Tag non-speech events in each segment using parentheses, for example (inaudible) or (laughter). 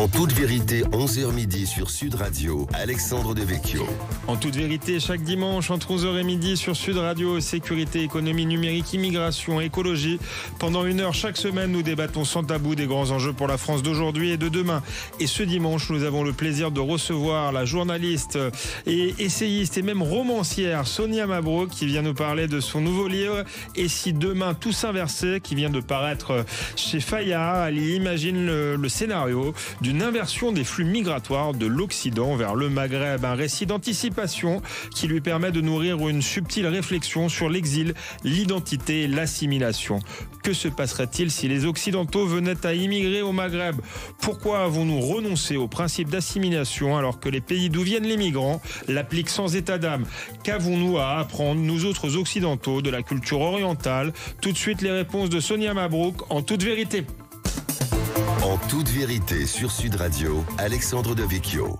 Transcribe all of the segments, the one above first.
En toute vérité, 11h midi sur Sud Radio, Alexandre Devecchio. En toute vérité, chaque dimanche entre 11h et midi sur Sud Radio, sécurité, économie numérique, immigration, écologie. Pendant une heure chaque semaine, nous débattons sans tabou des grands enjeux pour la France d'aujourd'hui et de demain. Et ce dimanche, nous avons le plaisir de recevoir la journaliste et essayiste et même romancière Sonia Mabro qui vient nous parler de son nouveau livre Et si demain tout s'inversait qui vient de paraître chez Fayard. Elle imagine le, scénario du une inversion des flux migratoires de l'Occident vers le Maghreb. Un récit d'anticipation qui lui permet de nourrir une subtile réflexion sur l'exil, l'identité l'assimilation. Que se passerait-il si les Occidentaux venaient à immigrer au Maghreb Pourquoi avons-nous renoncé au principe d'assimilation alors que les pays d'où viennent les migrants l'appliquent sans état d'âme Qu'avons-nous à apprendre, nous autres Occidentaux, de la culture orientale Tout de suite les réponses de Sonia Mabrouk en toute vérité. En toute vérité sur Sud Radio, Alexandre vecchio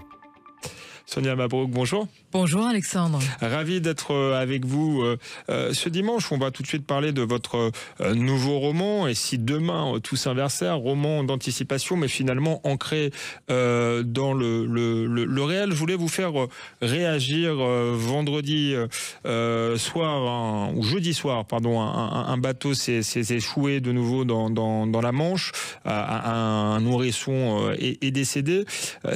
Sonia Mabrouk, bonjour. Bonjour Alexandre. Ravi d'être euh, avec vous euh, euh, ce dimanche. On va tout de suite parler de votre nouveau roman. Et si demain tout s'inversait, roman d'anticipation, mais finalement ancré dans le, réel, je voulais vous faire réagir vendredi soir, ou jeudi soir, pardon, un, bateau s'est échoué de nouveau dans, dans, la Manche. Un, nourrisson est, décédé.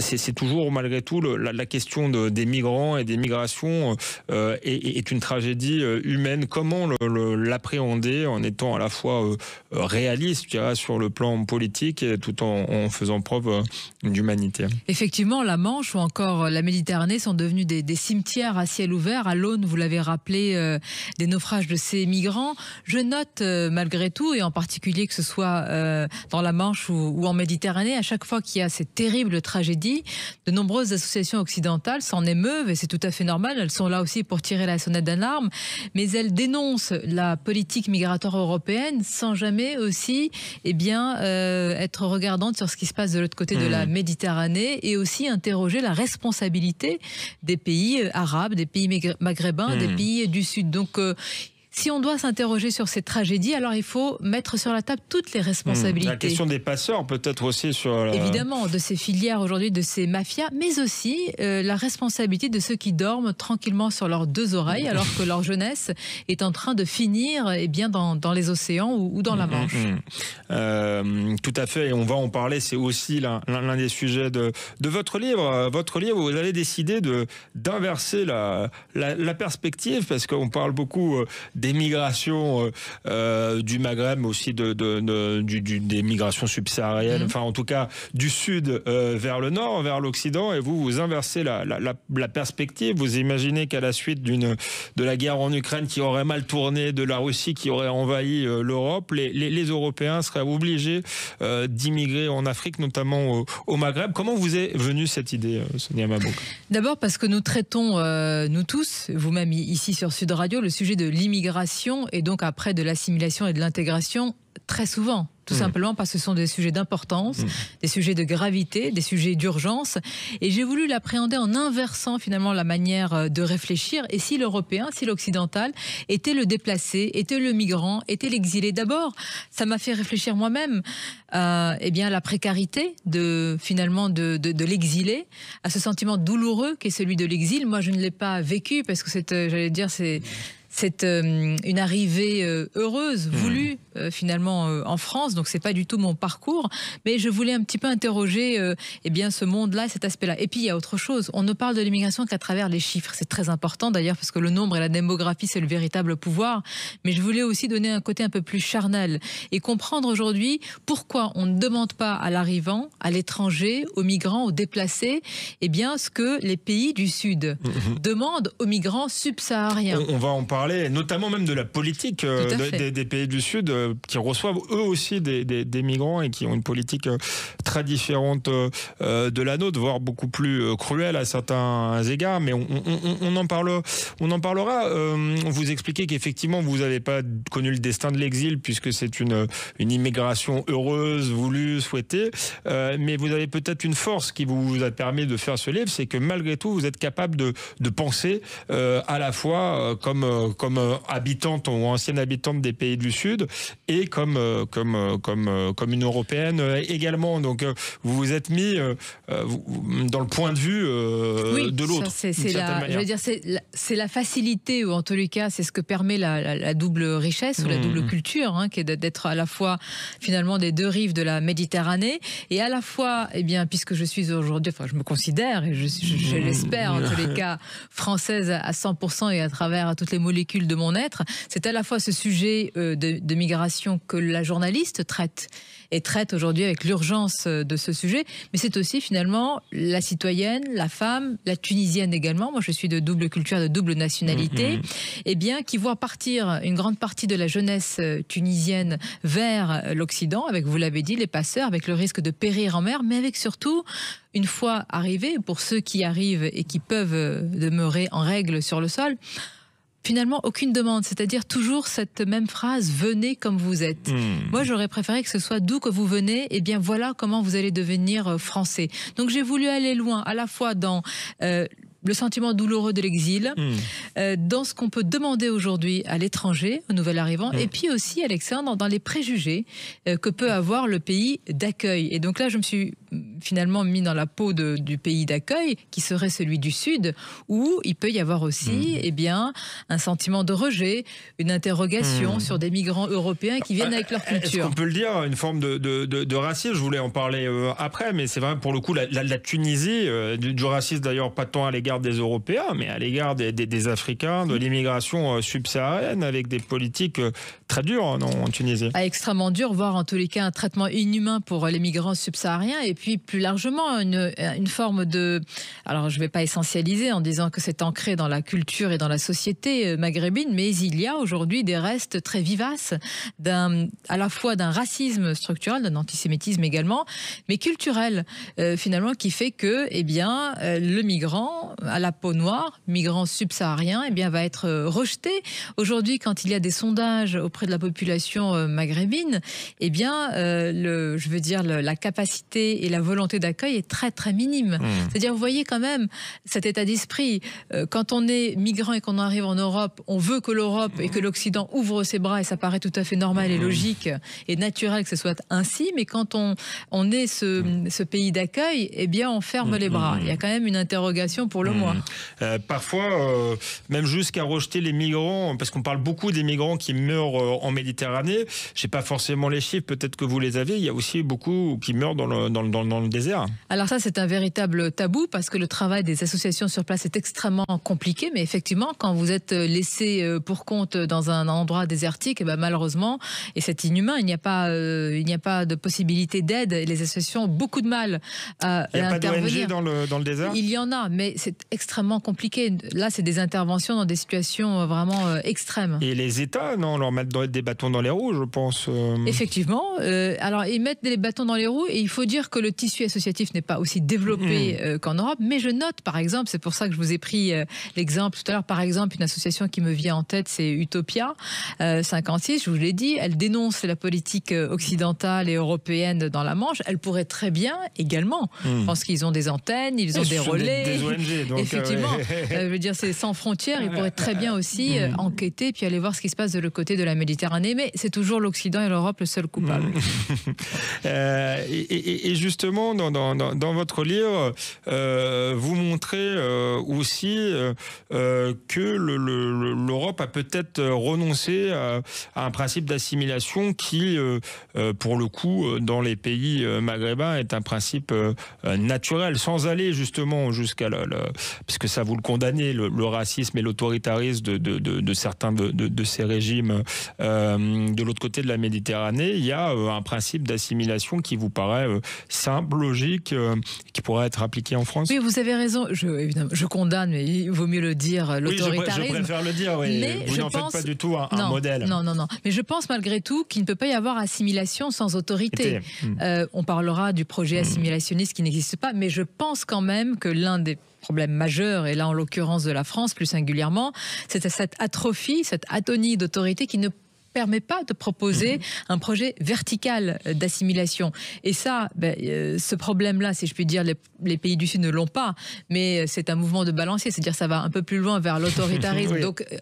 C'est toujours malgré tout la question question des migrants et des migrations euh, euh, est, une tragédie euh, humaine. Comment l'appréhender en étant à la fois réaliste sur le plan politique tout en, faisant preuve d'humanité Effectivement, la Manche ou encore la Méditerranée sont devenus des, cimetières à ciel ouvert. À l'aune, vous l'avez rappelé, des naufrages de ces migrants. Je note malgré tout, et en particulier que ce soit dans la Manche ou, ou en Méditerranée, à chaque fois qu'il y a cette terrible tragédie, de nombreuses associations occidentales s'en émeuvent, et c'est tout à fait normal, elles sont là aussi pour tirer la sonnette d'alarme, mais elles dénoncent la politique migratoire européenne sans jamais aussi eh bien, euh, être regardantes sur ce qui se passe de l'autre côté de la mmh. Méditerranée et aussi interroger la responsabilité des pays euh, arabes, des pays maghrébins, des mmh. pays du Sud. Donc euh, si on doit s'interroger sur ces tragédies, alors il faut mettre sur la table toutes les responsabilités. Hmm. la question des passeurs, peut-être aussi sur. Euh, Évidemment, de ces filières aujourd'hui, de ces mafias, mais aussi euh, la responsabilité de ceux qui dorment tranquillement sur leurs deux oreilles, alors que leur jeunesse est en train de finir et eh bien, dans, dans les océans ou, dans la hmm, hmm, Manche. Euh, tout à fait, et on va en parler. C'est aussi l'un des sujets de, de votre livre. Votre livre, vous allez décider d'inverser la, la, perspective, parce qu'on parle beaucoup des migrations euh, euh, du Maghreb, aussi de, des migrations subsahariennes, mhm. enfin en tout cas du sud euh, vers le nord, vers l'Occident, et vous, vous inversez la, perspective. Vous imaginez qu'à la suite d'une de la guerre en Ukraine qui aurait mal tourné, de la Russie qui aurait envahi l'Europe, les, les, les, Européens seraient obligés d'immigrer en Afrique, notamment au, Maghreb. Comment vous est venue cette idée, Sonia Mabouk D'abord parce que nous traitons, nous tous, vous-même ici sur Sud Radio, le sujet de l'immigration et donc après de l'assimilation et de l'intégration très souvent tout mmh. simplement parce que ce sont des sujets d'importance, mmh. des sujets de gravité, des sujets d'urgence. Et j'ai voulu l'appréhender en inversant finalement la manière euh, de réfléchir. Et si l'Européen, si l'Occidental était le déplacé, était le migrant, était l'exilé D'abord, ça m'a fait réfléchir moi-même euh, eh bien, la précarité de, finalement de, l'exilé, à ce sentiment douloureux qui est celui de l'exil. Moi, je ne l'ai pas vécu parce que, c'est, euh, j'allais dire, c'est c'est euh, une arrivée euh, heureuse, mmh. voulue euh, finalement en France. Donc c'est pas du tout mon parcours, mais je voulais un petit peu interroger eh bien ce monde-là, cet aspect-là. Et puis il y a autre chose. On ne parle de l'immigration qu'à travers les chiffres. C'est très important d'ailleurs parce que le nombre et la démographie c'est le véritable pouvoir. Mais je voulais aussi donner un côté un peu plus charnel et comprendre aujourd'hui pourquoi on ne demande pas à l'arrivant, à l'étranger, aux migrants, aux déplacés, eh bien ce que les pays du Sud mmh, mmh. demandent aux migrants subsahariens. on va en parler notamment même de la politique euh, des, pays du Sud, euh, qui reçoivent eux aussi des, migrants et qui ont une politique euh, très différente de la nôtre, voire beaucoup plus cruelle à certains égards. Mais on, en, parle, on en parlera. on vous expliquez qu'effectivement, vous n'avez pas connu le destin de l'exil, puisque c'est une, une immigration heureuse, voulue, souhaitée. mais vous avez peut-être une force qui vous a permis de faire ce livre, c'est que malgré tout, vous êtes capable de, penser à la fois comme, comme euh, habitante ou ancienne habitante des pays du Sud et comme euh, comme euh, comme comme une européenne également. Donc vous vous êtes mis dans le point de vue de l'autre. C'est la, je veux dire, c'est la, facilité ou en tous les cas, c'est ce que permet la, double richesse ou la mmh, double mmh. culture, hein, qui est d'être à la fois finalement des deux rives de la Méditerranée et à la fois, et eh bien, puisque je suis aujourd'hui, enfin, je me considère et je, mmh. l'espère en tous les (laughs) cas française à 100% et à travers toutes les molécules de mon être. C'est à la fois ce sujet euh, de, migration que la journaliste traite et traite aujourd'hui avec l'urgence euh, de ce sujet, mais c'est aussi finalement la citoyenne, la femme, la tunisienne également. Moi, je suis de double culture, de double nationalité, mmh, mmh. et eh bien qui voit partir une grande partie de la jeunesse euh, tunisienne vers l'Occident, avec vous l'avez dit, les passeurs, avec le risque de périr en mer, mais avec surtout une fois arrivés, pour ceux qui arrivent et qui peuvent demeurer en règle sur le sol, finalement aucune demande, c'est-à-dire toujours cette même phrase venez comme vous êtes. Hmm. Moi, j'aurais préféré que ce soit d'où que vous venez, et eh bien voilà comment vous allez devenir euh, français. Donc j'ai voulu aller loin à la fois dans euh, le sentiment douloureux de l'exil, hmm. euh, dans ce qu'on peut demander aujourd'hui à l'étranger, au nouvel arrivant, hmm. et puis aussi, Alexandre, dans les préjugés euh, que peut avoir le pays d'accueil. Et donc là, je me suis finalement mis dans la peau de, du pays d'accueil, qui serait celui du Sud, où il peut y avoir aussi hmm. et eh bien, un sentiment de rejet, une interrogation sur des migrants européens qui viennent avec leur euh, culture. On peut le dire, une forme de, de, racisme, je voulais en parler après, mais c'est vrai, pour le coup, la, la, Tunisie, du, du racisme d'ailleurs, pas tant à l'égard des Européens, mais à l'égard des, Africains, de l'immigration euh, subsaharienne, avec des politiques euh, très dures hein, en Tunisie. Ah, extrêmement dures, voire en tous les cas un traitement inhumain pour euh, les migrants subsahariens, et puis plus largement une, forme de... Alors je ne vais pas essentialiser en disant que c'est ancré dans la culture et dans la société maghrébine, mais il y a aujourd'hui des restes très vivaces à la fois d'un racisme structurel, d'un antisémitisme également, mais culturel finalement qui fait que eh bien, le migrant à la peau noire, migrant subsaharien, eh bien, va être euh, rejeté. Aujourd'hui, quand il y a des sondages auprès de la population euh, maghrébine, eh bien, euh, le, je veux dire, la capacité et la volonté d'accueil est très, très minime. Mmh. C'est-à-dire, vous voyez quand même cet état d'esprit. quand on est migrant et qu'on arrive en Europe, on veut que l'Europe et que mmh. l'Occident ouvrent ses bras, et ça paraît tout à fait normal et mmh. logique et naturel que ce soit ainsi, mais quand on, on est ce, pays d'accueil, eh bien, on ferme les bras. Il y a quand même une interrogation pour le Hmm. Euh, parfois, euh, même jusqu'à rejeter les migrants, parce qu'on parle beaucoup des migrants qui meurent euh, en Méditerranée. Je n'ai pas forcément les chiffres, peut-être que vous les avez. Il y a aussi beaucoup qui meurent dans le, désert. Alors ça, c'est un véritable tabou parce que le travail des associations sur place est extrêmement compliqué. Mais effectivement, quand vous êtes laissé pour compte dans un endroit désertique, et eh ben, malheureusement, et c'est inhumain, il n'y a pas, a pas de possibilité d'aide. Les associations ont beaucoup de mal à, il n'y a pas intervenir. Dans le, dans le désert. Il y en a, mais c'est extrêmement compliqué. Là, c'est des interventions dans des situations euh, vraiment euh, extrêmes. Et les États, non, leur mettent des bâtons dans les roues, je pense. Euh. Effectivement. alors, ils mettent des bâtons dans les roues et il faut dire que le tissu associatif n'est pas aussi développé hmm. qu'en Europe. Mais je note, par exemple, c'est pour ça que je vous ai pris l'exemple tout à l'heure, par exemple, une association qui me vient en tête, c'est Utopia 56, je vous l'ai dit. Elle dénonce la politique occidentale et européenne dans la Manche. Elle pourrait très bien également. Hmm. Je pense qu'ils ont des antennes, ils ont des relais. des ONG, Effectivement, euh, (laughs) euh, je veux dire, c'est sans frontières. Il pourrait très bien aussi euh, mm. enquêter puis aller voir ce qui se passe de le côté de la Méditerranée. Mais c'est toujours l'Occident et l'Europe le seul coupable. Mm. (laughs) et, justement, dans, dans, dans votre livre, vous montrez aussi que l'Europe le, a peut-être renoncé à, un principe d'assimilation qui, pour le coup, dans les pays maghrébins, est un principe naturel, sans aller justement jusqu'à la, puisque ça vous le condamnez, le, racisme et l'autoritarisme de, certains de, ces régimes euh, de l'autre côté de la Méditerranée, il y a euh, un principe d'assimilation qui vous paraît euh, simple, logique, qui pourrait être appliqué en France. Oui, vous avez raison. Je, évidemment, je condamne, mais il vaut mieux le dire, l'autoritarisme. Oui, je, préfère le dire, oui. Mais vous n'en pense... faites pas du tout un, modèle. Non, non, non. Mais je pense malgré tout qu'il ne peut pas y avoir assimilation sans autorité. Hmm. on parlera du projet hmm. assimilationniste qui n'existe pas, mais je pense quand même que l'un des problème majeur, et là en l'occurrence de la France plus singulièrement, c'est cette atrophie, cette atonie d'autorité qui ne permet pas de proposer mm-hmm. un projet vertical d'assimilation. Et ça, ben, euh, ce problème-là, si je puis dire, les, pays du Sud ne l'ont pas, mais euh, c'est un mouvement de balancier, c'est-à-dire ça va un peu plus loin vers l'autoritarisme. (laughs) Donc euh,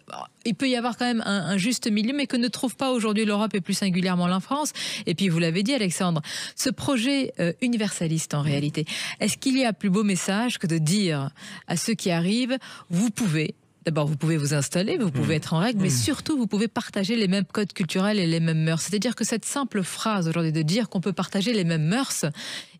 il peut y avoir quand même un, juste milieu, mais que ne trouve pas aujourd'hui l'Europe et plus singulièrement la France. Et puis vous l'avez dit, Alexandre, ce projet universaliste en réalité, est-ce qu'il y a plus beau message que de dire à ceux qui arrivent, vous pouvez D'abord, vous pouvez vous installer, vous pouvez mm. être en règle, mais mm. surtout, vous pouvez partager les mêmes codes culturels et les mêmes mœurs. C'est-à-dire que cette simple phrase aujourd'hui de dire qu'on peut partager les mêmes mœurs,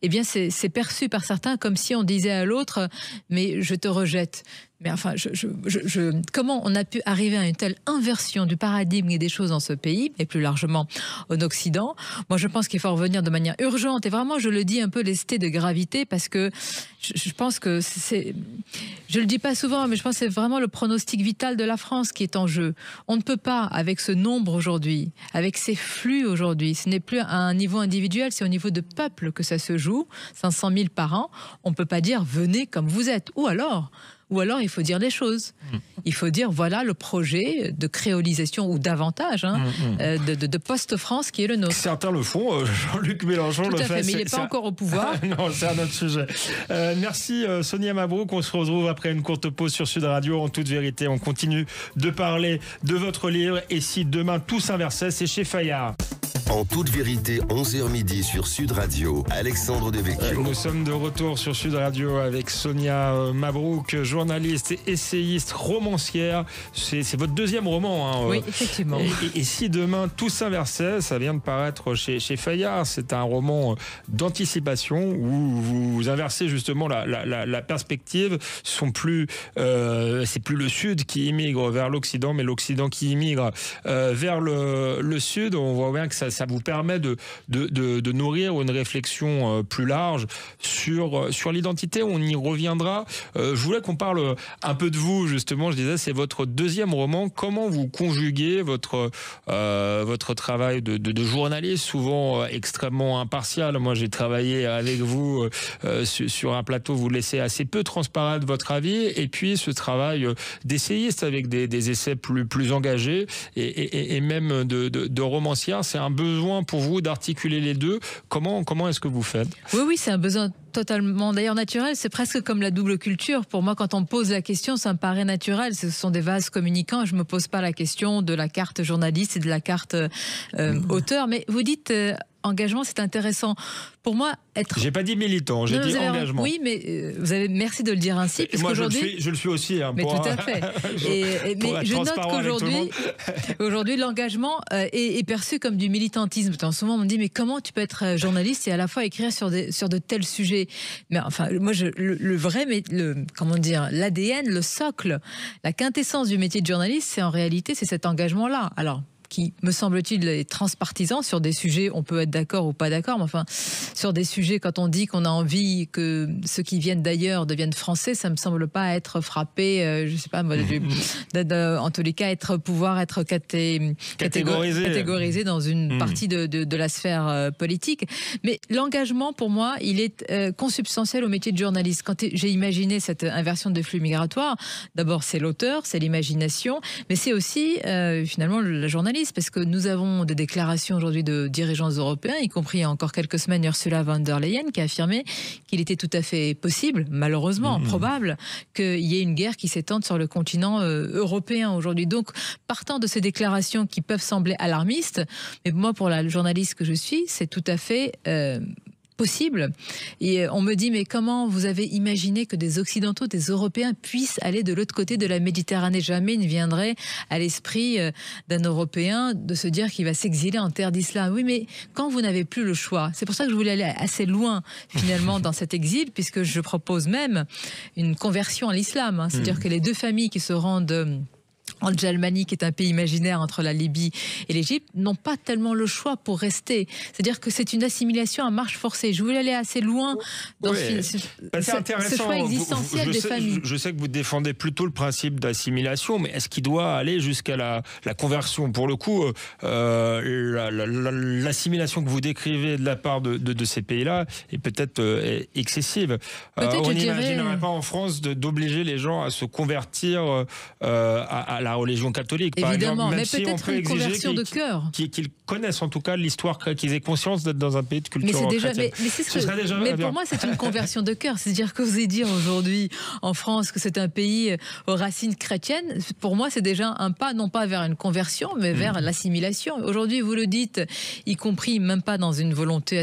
eh bien, c'est perçu par certains comme si on disait à l'autre, mais je te rejette. Mais enfin, je, comment on a pu arriver à une telle inversion du paradigme et des choses dans ce pays, et plus largement en Occident Moi, je pense qu'il faut revenir de manière urgente. Et vraiment, je le dis un peu lesté de gravité, parce que je, pense que c'est. Je le dis pas souvent, mais je pense que c'est vraiment le pronostic vital de la France qui est en jeu. On ne peut pas, avec ce nombre aujourd'hui, avec ces flux aujourd'hui, ce n'est plus à un niveau individuel, c'est au niveau de peuple que ça se joue. 500 000 par an, on ne peut pas dire venez comme vous êtes. Ou alors, ou alors il faut dire les choses. Mm. Il faut dire voilà le projet de créolisation ou davantage hein, mm, mm. Euh, de, Poste France qui est le nôtre. Certains le font, euh, Jean-Luc Mélenchon Tout le à fait. Mais il n'est pas encore au pouvoir. (laughs) non, c'est un autre sujet. Euh, merci Sonia Mabrouk. On se retrouve après une courte pause sur Sud Radio. En toute vérité, on continue de parler de votre livre. Et si demain tout s'inversait, c'est chez Fayard. En toute vérité, 11h midi sur Sud Radio, Alexandre Devecq. Euh, nous sommes de retour sur Sud Radio avec Sonia euh, Mabrouk, journaliste, essayiste, romancière. C'est votre deuxième roman. Hein. Euh. Oui, effectivement. Et, si demain tout s'inversait, ça vient de paraître chez, Fayard. C'est un roman d'anticipation où vous inversez justement la, perspective. Ce plus, c'est plus le Sud qui immigre vers l'Occident, mais l'Occident qui immigre vers le, le Sud. On voit bien que ça ça vous permet de, de, de, nourrir une réflexion euh, plus large sur, euh, sur l'identité. On y reviendra. Euh, je voulais qu'on parle un peu de vous, justement. Je disais, c'est votre deuxième roman. Comment vous conjuguez votre, votre travail de, journaliste, souvent extrêmement impartial Moi, j'ai travaillé avec vous sur un plateau, vous laissez assez peu transparent votre avis. Et puis, ce travail d'essayiste avec des, essais plus, plus engagés et, et, même de, de, de romancière, c'est un peu besoin pour vous d'articuler les deux. Comment, comment est-ce que vous faites Oui, oui, c'est un besoin totalement d'ailleurs naturel. C'est presque comme la double culture. Pour moi, quand on pose la question, ça me paraît naturel. Ce sont des vases communicants. Je me pose pas la question de la carte journaliste et de la carte euh, mmh. auteur. Mais vous dites, euh, engagement, c'est intéressant. Pour moi, être. J'ai pas dit militant, j'ai dit engagement. Oui, mais euh, vous avez merci de le dire ainsi, parce Je, le suis aussi. Hein, mais tout à (laughs) fait. mais je note qu'aujourd'hui, (laughs) aujourd'hui, l'engagement euh, est, perçu comme du militantisme. En ce moment, on me dit mais comment tu peux être euh, journaliste et à la fois écrire sur, des, sur de tels sujets Mais enfin, moi, je, le, le, vrai, mais le comment dire, l'ADN, le socle, la quintessence du métier de journaliste, c'est en réalité c'est cet engagement-là. Alors qui, me semble-t-il, est transpartisan sur des sujets, on peut être d'accord ou pas d'accord, mais enfin, sur des sujets, quand on dit qu'on a envie que ceux qui viennent d'ailleurs deviennent français, ça me semble pas être frappé, je euh, je sais pas, (laughs) en tous les cas, être, pouvoir être catégorisé. dans une hmm. partie de, de, la sphère euh, politique. Mais l'engagement, pour moi, il est euh, consubstantiel au métier de journaliste. Quand j'ai imaginé cette inversion des flux migratoires, d'abord, c'est l'auteur, c'est l'imagination, mais c'est aussi, finalement, la journaliste parce que nous avons des déclarations aujourd'hui de dirigeants européens, y compris encore quelques semaines Ursula von der Leyen qui a affirmé qu'il était tout à fait possible, malheureusement mmh. probable, qu'il y ait une guerre qui s'étende sur le continent euh, européen aujourd'hui. Donc, partant de ces déclarations qui peuvent sembler alarmistes, mais moi, pour la journaliste que je suis, c'est tout à fait euh, possible. Et euh, on me dit, mais comment vous avez imaginé que des Occidentaux, des Européens puissent aller de l'autre côté de la Méditerranée Jamais il ne viendrait à l'esprit euh, d'un Européen de se dire qu'il va s'exiler en terre d'islam. Oui, mais quand vous n'avez plus le choix, c'est pour ça que je voulais aller assez loin finalement (laughs) dans cet exil, puisque je propose même une conversion à l'islam. Hein. C'est-à-dire mm. que les deux familles qui se rendent euh, en jalmani qui est un pays imaginaire entre la Libye et l'Égypte, n'ont pas tellement le choix pour rester. C'est-à-dire que c'est une assimilation à marche forcée. Je voulais aller assez loin dans ce, choix existentiel je des sais, familles. Je sais que vous défendez plutôt le principe d'assimilation, mais est-ce qu'il doit aller jusqu'à la, conversion Pour le coup, euh, euh, l'assimilation que vous décrivez de la part de, ces pays-là est peut-être euh, excessive. on n'imaginerait pas en France d'obliger les gens à se convertir à, à la religion catholique. Évidemment, par exemple, même mais peut-être une conversion de cœur. Qu'ils connaissent en tout cas l'histoire, qu'ils aient conscience d'être dans un pays de culture mais déjà, Mais, c'est ce déjà mais pour moi, c'est une conversion de cœur. C'est-à-dire que vous dire aujourd'hui en France que c'est un pays euh, aux racines chrétiennes, pour moi, c'est déjà un pas, non pas vers une conversion, mais vers mm. l'assimilation. Aujourd'hui, vous le dites, y compris même pas dans une volonté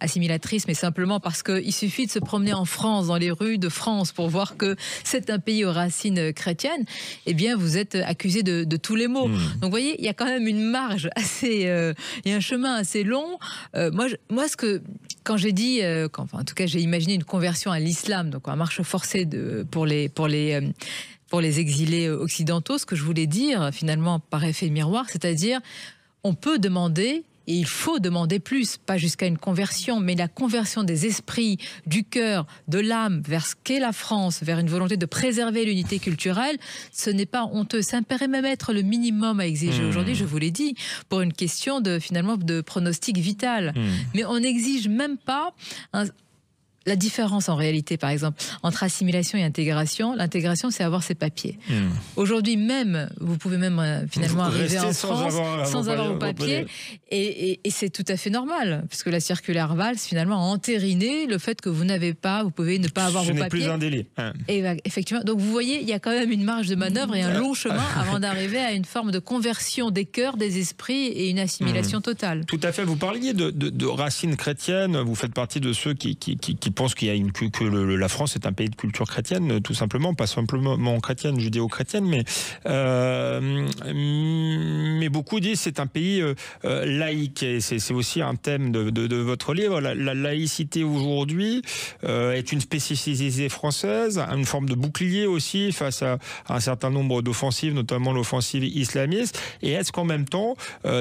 assimilatrice, mais simplement parce qu'il suffit de se promener en France, dans les rues de France, pour voir que c'est un pays aux racines chrétiennes. Eh bien, vous êtes accusé de, tous les maux. Hmm. Donc vous voyez, il y a quand même une marge assez, euh, il y a un chemin assez long. Euh, moi, moi, ce que quand j'ai dit, euh, en tout cas, j'ai imaginé une conversion à l'islam, donc un marche forcée de, pour les pour les pour les exilés occidentaux, ce que je voulais dire finalement par effet miroir, c'est-à-dire on peut demander il faut demander plus, pas jusqu'à une conversion, mais la conversion des esprits, du cœur, de l'âme vers ce qu'est la France, vers une volonté de préserver l'unité culturelle, ce n'est pas honteux. Ça me même être le minimum à exiger hmm. aujourd'hui, je vous l'ai dit, pour une question de finalement de pronostic vital. Hmm. Mais on n'exige même pas la différence en réalité, par exemple, entre assimilation et intégration, l'intégration, c'est avoir ses papiers. Hmm. Aujourd'hui même, vous pouvez même euh, finalement arriver en sans France avoir, sans avoir vos papiers, et, c'est tout à fait normal, puisque la circulaire Valls, finalement, a entériné le fait que vous n'avez pas, vous pouvez ne pas avoir vos papiers. plus un délai. Ah. Et bah, effectivement, donc vous voyez, il y a quand même une marge de manœuvre et un ah. long chemin avant d'arriver à une forme de conversion des cœurs, des esprits et une assimilation hmm. totale. Tout à fait, vous parliez de, racines chrétiennes, vous faites partie de ceux qui, qui, qui pense qu'il y a une, que, que la France est un pays de culture chrétienne, euh, tout simplement, pas simplement chrétienne, judéo-chrétienne, mais, euh, mais beaucoup disent c'est un pays euh, laïque. Et c'est aussi un thème de, votre livre. La, laïcité aujourd'hui est une spécificité française, une forme de bouclier aussi face à, un certain nombre d'offensives, notamment l'offensive islamiste. Et est-ce qu'en même temps,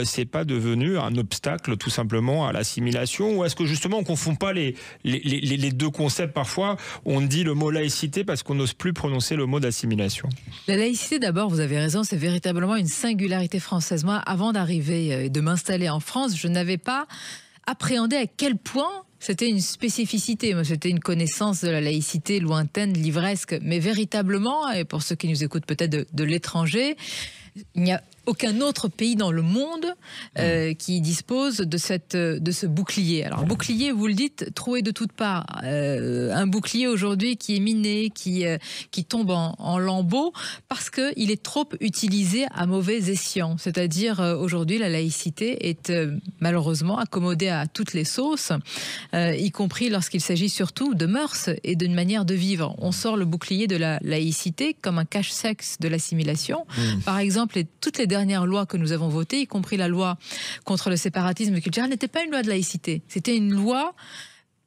c'est pas devenu un obstacle tout simplement à l'assimilation, ou est-ce que justement on confond pas les, les, les les deux concepts, parfois, on dit le mot laïcité parce qu'on n'ose plus prononcer le mot d'assimilation. La laïcité, d'abord, vous avez raison, c'est véritablement une singularité française. Moi, avant d'arriver euh, et de m'installer en France, je n'avais pas appréhendé à quel point c'était une spécificité, c'était une connaissance de la laïcité lointaine, livresque, mais véritablement, et pour ceux qui nous écoutent peut-être de, de l'étranger, il n'y a aucun autre pays dans le monde euh, hmm. qui dispose de, cette, de ce bouclier. Alors, bouclier, vous le dites, troué de toutes parts. Euh, un bouclier aujourd'hui qui est miné, qui, euh, qui tombe en, lambeaux, parce qu'il est trop utilisé à mauvais escient. C'est-à-dire, aujourd'hui, la laïcité est malheureusement accommodée à toutes les sauces, y compris lorsqu'il s'agit surtout de mœurs et d'une manière de vivre. On sort le bouclier de la laïcité comme un cache-sexe de l'assimilation. Hmm. Par exemple, et toutes les dernière loi que nous avons votée, y compris la loi contre le séparatisme culturel, n'était pas une loi de laïcité. C'était une loi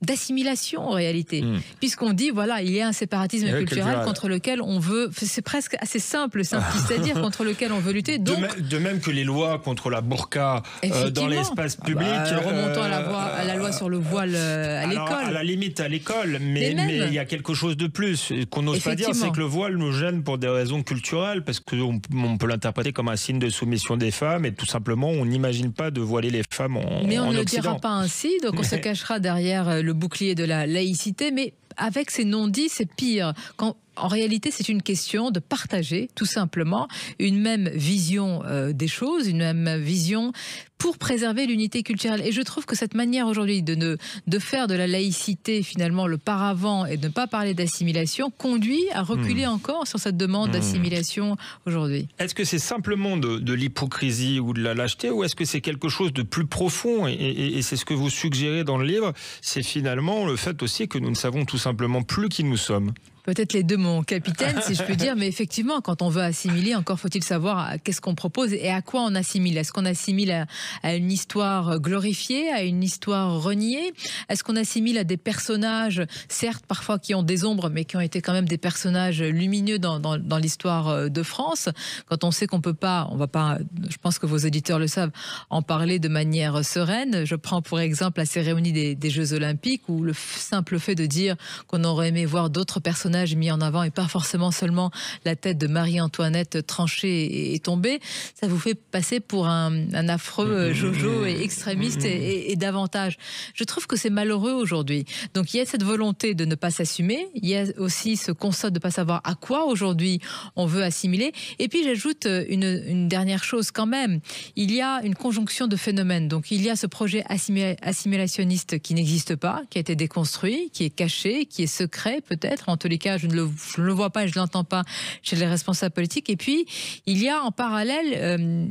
d'assimilation en réalité, hmm. puisqu'on dit voilà il y a un séparatisme culturel contre lequel on veut, c'est presque assez simple, ah. c'est-à-dire contre lequel on veut lutter. Donc de, même, que les lois contre la burqa euh, dans l'espace ah public, bah, euh, remontant à la, à la, loi sur le voile euh, à l'école, à la limite à l'école, mais, il y a quelque chose de plus qu'on n'ose pas dire, c'est que le voile nous gêne pour des raisons culturelles parce que on peut l'interpréter comme un signe de soumission des femmes et tout simplement on n'imagine pas de voiler les femmes en. Mais on ne le dira pas ainsi, donc on se cachera derrière le le bouclier de la laïcité, mais avec ces non-dits, c'est pire. Quand en réalité, c'est une question de partager tout simplement une même vision euh, des choses, une même vision pour préserver l'unité culturelle. Et je trouve que cette manière aujourd'hui de, de faire de la laïcité finalement le paravent et de ne pas parler d'assimilation conduit à reculer hmm. encore sur cette demande hmm. d'assimilation aujourd'hui. Est-ce que c'est simplement de, l'hypocrisie ou de la lâcheté ou est-ce que c'est quelque chose de plus profond et c'est ce que vous suggérez dans le livre, c'est finalement le fait aussi que nous ne savons tout simplement plus qui nous sommes peut-être les deux mon capitaine, si je peux (laughs) dire, mais effectivement, quand on veut assimiler, encore faut-il savoir qu'est-ce qu'on propose et à quoi on assimile. Est-ce qu'on assimile à, une histoire glorifiée, à une histoire reniée Est-ce qu'on assimile à des personnages, certes parfois qui ont des ombres, mais qui ont été quand même des personnages lumineux dans, l'histoire euh, de France Quand on sait qu'on peut pas, on va pas, euh, je pense que vos auditeurs le savent, en parler de manière sereine. Je prends pour exemple la cérémonie des, des Jeux Olympiques où le simple fait de dire qu'on aurait aimé voir d'autres personnages mis en avant et pas forcément seulement la tête de Marie-Antoinette tranchée et, tombée, ça vous fait passer pour un, affreux mm-hmm. Jojo et extrémiste mm-hmm. et, davantage. Je trouve que c'est malheureux aujourd'hui. Donc il y a cette volonté de ne pas s'assumer, il y a aussi ce constat de ne pas savoir à quoi aujourd'hui on veut assimiler. Et puis j'ajoute euh, une, dernière chose quand même. Il y a une conjonction de phénomènes. Donc il y a ce projet assimilationniste qui n'existe pas, qui a été déconstruit, qui est caché, qui est secret peut-être, entre les cas, je ne le, je ne le vois pas et je ne l'entends pas chez les responsables politiques. Et puis, il y a en parallèle euh,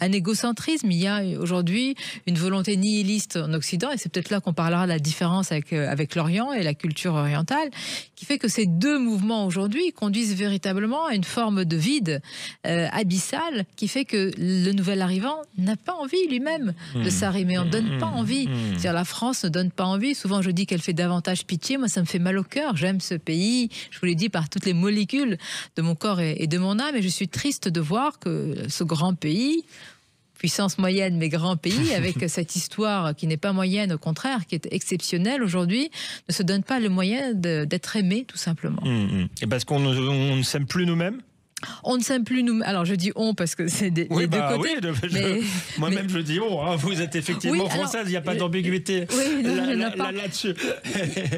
un égocentrisme. Il y a aujourd'hui une volonté nihiliste en Occident, et c'est peut-être là qu'on parlera de la différence avec, euh, l'Orient et la culture orientale, qui fait que ces deux mouvements aujourd'hui conduisent véritablement à une forme de vide euh, abyssal qui fait que le nouvel arrivant n'a pas envie lui-même de hmm. s'arrimer. On ne donne pas hmm. envie. Hmm. cest la France ne donne pas envie. Souvent, je dis qu'elle fait davantage pitié. Moi, ça me fait mal au cœur. J'aime ce pays. Je vous l'ai dit par toutes les molécules de mon corps et de mon âme. Et je suis triste de voir que ce grand pays, puissance moyenne mais grand pays, avec (laughs) cette histoire qui n'est pas moyenne, au contraire, qui est exceptionnelle aujourd'hui, ne se donne pas le moyen d'être aimé, tout simplement. Mm, mm. Et parce qu'on ne s'aime plus nous-mêmes on ne s'aime plus nous. mêmes Alors je dis on parce que c'est des, oui, deux bah côtés. Oui, (laughs) moi-même je dis on. Hein. vous êtes effectivement française, il n'y a pas d'ambiguïté là-dessus.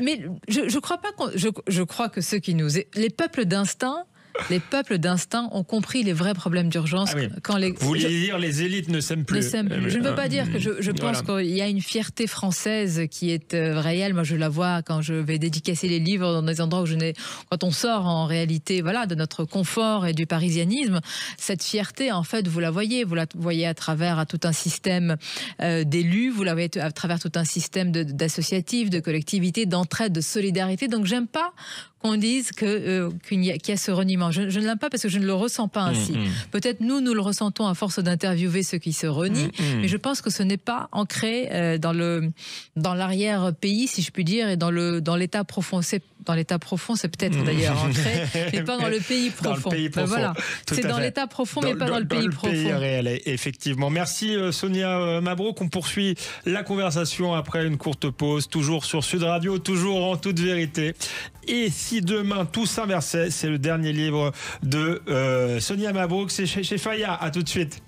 mais je, crois pas. je, crois que ceux qui nous, les peuples d'instinct les peuples d'instinct ont compris les vrais problèmes d'urgence. Ah quand les... Vous voulez dire les élites ne s'aiment plus. Je ne veux pas dire que je, mmh. pense qu'il y a une fierté française qui est euh, réelle. Moi, je la vois quand je vais dédicacer les livres dans des endroits où je n'ai. Quand on sort en réalité, voilà, de notre confort et du parisianisme, cette fierté, en fait, vous la voyez. Vous la voyez à travers tout un système euh, d'élus, vous la voyez à travers tout un système d'associatifs, de, de collectivités, d'entraide, de solidarité. Donc, j'aime pas on dise euh, qu'il y, a ce reniement. Je, ne l'aime pas parce que je ne le ressens pas mm, ainsi. Mm. Peut-être nous, nous le ressentons à force d'interviewer ceux qui se renient, mm, mais je pense que ce n'est pas ancré euh, le dans l'arrière-pays, si je puis dire, et dans l'état dans profond. C'est dans l'état profond, c'est peut-être mmh. d'ailleurs ancré, hein, mais pas dans le pays (laughs) profond. voilà, c'est dans l'état profond, mais pas dans, le pays dans le profond. Pays réel, e-, effectivement. Merci euh, Sonia euh, Mabrouk. qu'on poursuit la conversation après une courte pause, toujours sur Sud Radio, toujours en toute vérité. Et si demain tout s'inversait, c'est le dernier livre de euh, Sonia Mabrouk, c'est chez, chez A À tout de suite.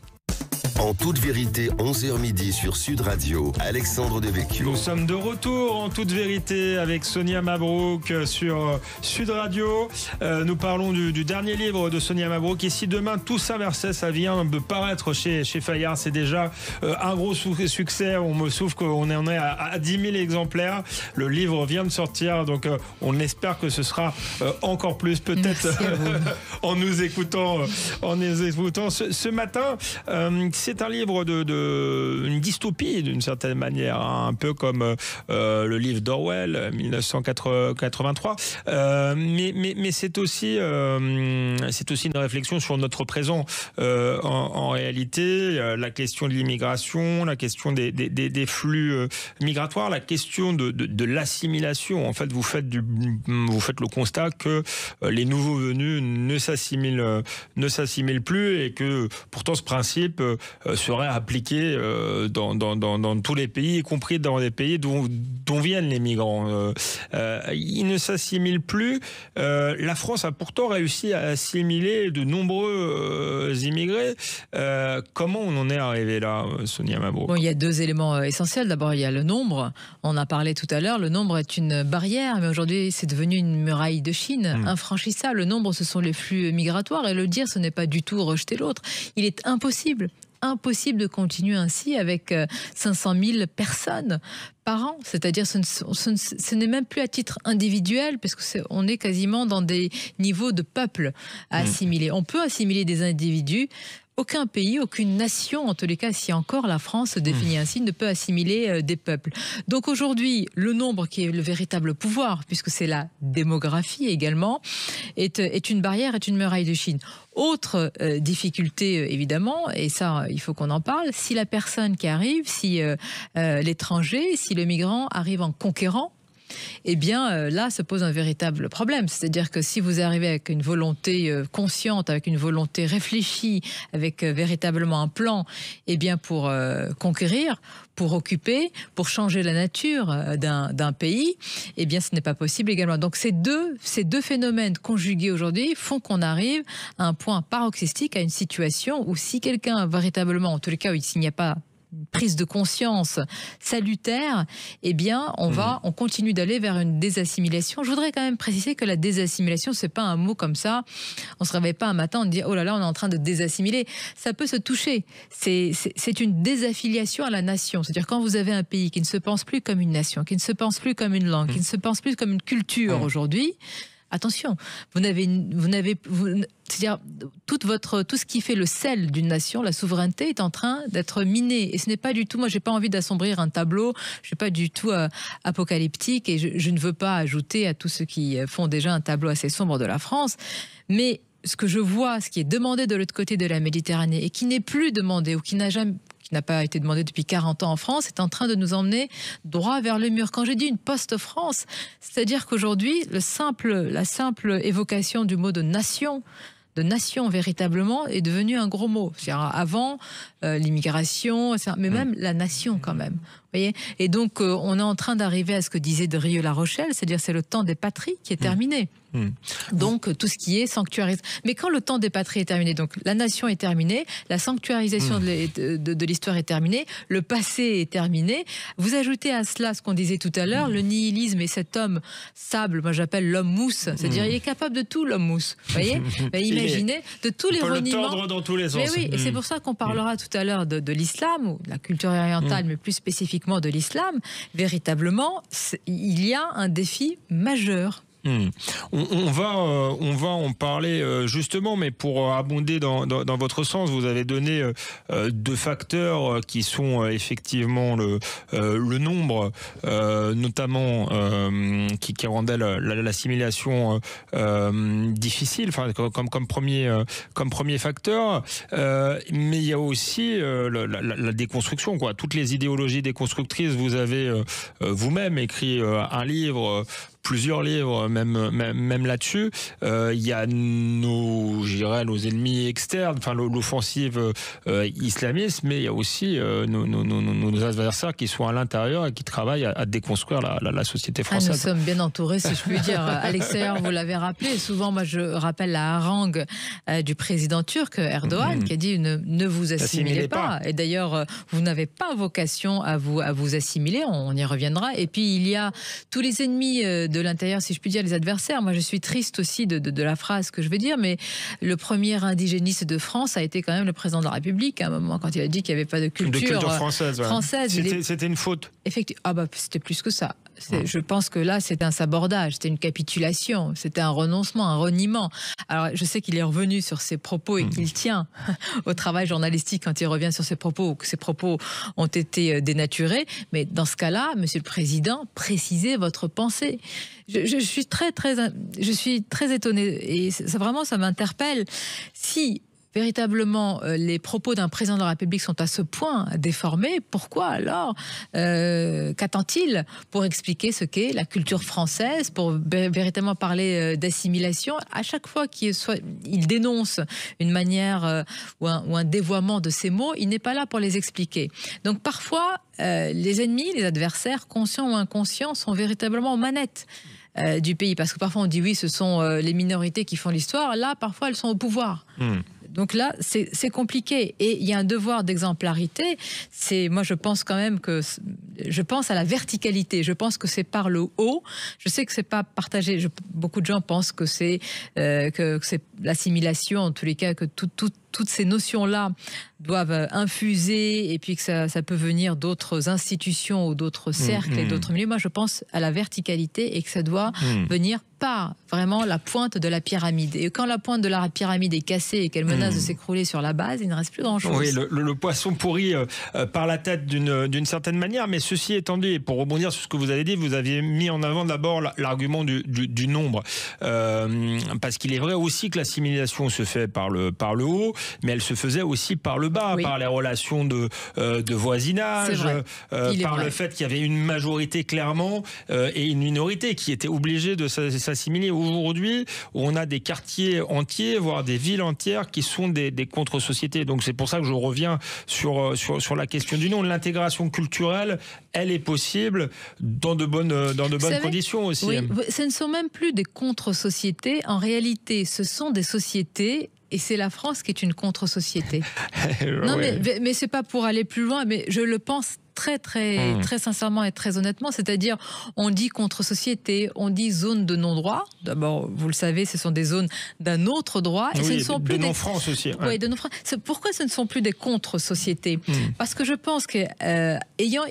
En toute vérité, 11h midi sur Sud Radio, Alexandre Devecchio. Nous sommes de retour en toute vérité avec Sonia Mabrouk euh, sur euh, Sud Radio. Euh, nous parlons du, dernier livre de Sonia Mabrouk. Et si demain tout s'inversait, ça vient de paraître chez, chez Fayard, c'est déjà un gros succès. On me souffle qu'on en est à, 10 000 exemplaires. Le livre vient de sortir, donc on espère que ce sera encore plus, peut-être (laughs) en nous écoutant, en écoutant ce, matin c'est un livre de, une dystopie d'une certaine manière, hein, un peu comme euh, euh, le livre d'Orwell 1983. Euh, mais, mais, mais c'est aussi c'est aussi une réflexion sur notre présent en, réalité, la question de l'immigration, la question des, des, flux migratoires, la question de, de, l'assimilation. En fait, vous faites du vous faites le constat que les nouveaux venus ne s'assimilent ne s'assimilent plus et que pourtant ce principe euh, serait appliqué euh, dans, dans, dans, tous les pays, y compris dans les pays dont viennent les migrants. Euh, ils ne s'assimilent plus. la France a pourtant réussi à assimiler de nombreux immigrés. comment on en est arrivé là, Sonia Mabrouk Il y a deux éléments essentiels. D'abord, il y a le nombre. On a parlé tout à l'heure, le nombre est une barrière, mais aujourd'hui, c'est devenu une muraille de Chine, mmh. infranchissable. Le nombre, ce sont les flux migratoires. Et le dire, ce n'est pas du tout rejeter l'autre. Il est impossible impossible de continuer ainsi avec 500 euh, 000 personnes par an. C'est-à-dire, ce, n'est même plus à titre individuel, parce qu'on est, est quasiment dans des niveaux de peuple à mmh. assimiler. On peut assimiler des individus aucun pays, aucune nation, en tous les cas, si encore la France se définit mmh. ainsi, ne peut assimiler euh, des peuples. Donc aujourd'hui, le nombre qui est le véritable pouvoir, puisque c'est la démographie également, est, euh, une barrière, est une muraille de Chine. Autre euh, difficulté, évidemment, et ça, il faut qu'on en parle, si la personne qui arrive, si l'étranger, si le migrant arrive en conquérant, eh bien euh, là se pose un véritable problème. C'est-à-dire que si vous arrivez avec une volonté euh, consciente, avec une volonté réfléchie, avec euh, véritablement un plan, eh bien pour conquérir, pour occuper, pour changer la nature d'un pays, eh bien ce n'est pas possible également. Donc ces deux, ces deux phénomènes conjugués aujourd'hui font qu'on arrive à un point paroxystique, à une situation où si quelqu'un véritablement, en tous les cas, il n'y a pas prise de conscience salutaire, eh bien, on va, mm. on continue d'aller vers une désassimilation. Je voudrais quand même préciser que la désassimilation, c'est pas un mot comme ça. On se réveille pas un matin, on dit oh là là, on est en train de désassimiler. Ça peut se toucher. C'est une désaffiliation à la nation. C'est-à-dire quand vous avez un pays qui ne se pense plus comme une nation, qui ne se pense plus comme une langue, qui ne mm. se pense plus comme une culture mm. aujourd'hui. Attention, vous n'avez, vous n'avez, c'est-à-dire toute votre, tout ce qui fait le sel d'une nation, la souveraineté est en train d'être miné. Et ce n'est pas du tout. Moi, j'ai pas envie d'assombrir un tableau. Je suis pas du tout euh, apocalyptique et je, je ne veux pas ajouter à tous ceux qui euh, font déjà un tableau assez sombre de la France. Mais ce que je vois, ce qui est demandé de l'autre côté de la Méditerranée et qui n'est plus demandé ou qui n'a jamais qui n'a pas été demandé depuis 40 ans en France, est en train de nous emmener droit vers le mur. Quand j'ai dit une post-France, c'est-à-dire qu'aujourd'hui, simple, la simple évocation du mot de nation, de nation véritablement est devenue un gros mot. Avant, euh, l'immigration, mais mm. même la nation quand même. Voyez et donc, euh, on est en train d'arriver à ce que disait de Rieux La Rochelle, c'est-à-dire c'est le temps des patries qui est mm. terminé. Mm. Donc, euh, tout ce qui est sanctuarisé. Mais quand le temps des patries est terminé, donc la nation est terminée, la sanctuarisation de l'histoire est terminée, le passé est terminé. Vous ajoutez à cela ce qu'on disait tout à l'heure, le nihilisme et cet homme sable, moi j'appelle l'homme mousse, c'est-à-dire il est capable de tout, l'homme mousse. Voyez (laughs) Imaginez, de tous les reniements. Le dans tous les oui, et c'est pour ça qu'on parlera tout tout à l'heure de, l'islam, ou de la culture orientale, mm. mais plus spécifiquement de l'islam, véritablement, il y a un défi majeur Hmm. On, va, euh, on va en parler euh, justement, mais pour euh, abonder dans, votre sens, vous avez donné deux facteurs qui sont effectivement le, le nombre, notamment qui, rendait l'assimilation difficile, comme, comme premier comme premier facteur, mais il y a aussi la, déconstruction, quoi. Toutes les idéologies déconstructrices, vous avez vous-même écrit un livre plusieurs livres même même, là-dessus. Euh, il y a nos, nos ennemis externes, enfin l'offensive euh, islamiste, mais il y a aussi euh, nos, adversaires qui sont à l'intérieur et qui travaillent à, déconstruire la, société ah, française. nous sommes bien entourés, si je puis dire. à l'extérieur, vous l'avez rappelé. Souvent, moi, je rappelle la harangue du président turc Erdogan, mm-hmm. qui a dit ne, vous assimilez, pas. Et d'ailleurs, vous n'avez pas vocation à vous à vous assimiler. On, y reviendra. Et puis il y a tous les ennemis de l'intérieur, si je puis dire, les adversaires. Moi, je suis triste aussi de, la phrase que je vais dire, mais le premier indigéniste de France a été quand même le président de la République, à un moment, quand il a dit qu'il n'y avait pas de culture, euh, française. c'était, une faute. Effectivement. Ah, bah, c'était plus que ça. Je pense que là, c'est un sabordage, c'était une capitulation, c'était un renoncement, un reniement. Alors, je sais qu'il est revenu sur ses propos et hmm. qu'il tient (laughs) au travail journalistique quand il revient sur ses propos, que ses propos ont été euh, dénaturés. Mais dans ce cas-là, Monsieur le Président, précisez votre pensée. Je, suis très, très, je suis très étonnée et ça, vraiment, ça m'interpelle. Si véritablement euh, les propos d'un président de la République sont à ce point déformés, pourquoi alors euh, qu'attend-il pour expliquer ce qu'est la culture française, pour véritablement parler euh, d'assimilation À chaque fois qu'il dénonce une manière ou, un, dévoiement de ces mots, il n'est pas là pour les expliquer. Donc parfois, les ennemis, les adversaires, conscients ou inconscients, sont véritablement aux manettes du pays. Parce que parfois on dit oui, ce sont les minorités qui font l'histoire. Là, parfois, elles sont au pouvoir. Hmm. Donc là, c'est compliqué. Et il y a un devoir d'exemplarité. C'est Moi, je pense quand même que. Je pense à la verticalité. Je pense que c'est par le haut. Je sais que c'est pas partagé. beaucoup de gens pensent que c'est euh, que, c'est l'assimilation, en tous les cas, que tout, tout toutes ces notions-là doivent euh, infuser et puis que ça, peut venir d'autres institutions ou d'autres mm, cercles et mm. d'autres milieux. Moi, je pense à la verticalité et que ça doit mm. venir par vraiment la pointe de la pyramide. Et quand la pointe de la pyramide est cassée et qu'elle menace de s'écrouler sur la base, il ne reste plus grand-chose. Oui, le, poisson pourrit euh, par la tête d'une certaine manière. Mais ceci étant dit, pour rebondir sur ce que vous avez dit, vous aviez mis en avant d'abord l'argument du, du, nombre. Euh, parce qu'il est vrai aussi que l'assimilation se fait par le, par le haut mais elle se faisait aussi par le bas, par les relations de, euh, de voisinage, euh, par le fait qu'il y avait une majorité clairement euh, et une minorité qui était obligée de s'assimiler. Aujourd'hui, on a des quartiers entiers, voire des villes entières qui sont des, contre-sociétés. Donc c'est pour ça que je reviens sur, sur, sur la question du nom. L'intégration culturelle, elle est possible dans de bonnes, dans de bonnes conditions aussi. ce ne sont même plus des contre-sociétés. En réalité, ce sont des sociétés et c'est la France qui est une contre-société. (laughs) Eh non, mais, mais c'est pas pour aller plus loin, mais je le pense très très hmm. très sincèrement et très honnêtement, c'est-à-dire on dit contre-société, on dit zone de non-droit. D'abord, vous le savez, ce sont des zones d'un autre droit et ce ne sont de, plus des non-France aussi. Oui, de non Pourquoi ce ne sont plus des contre-sociétés hmm. Parce que je pense qu'ayant euh,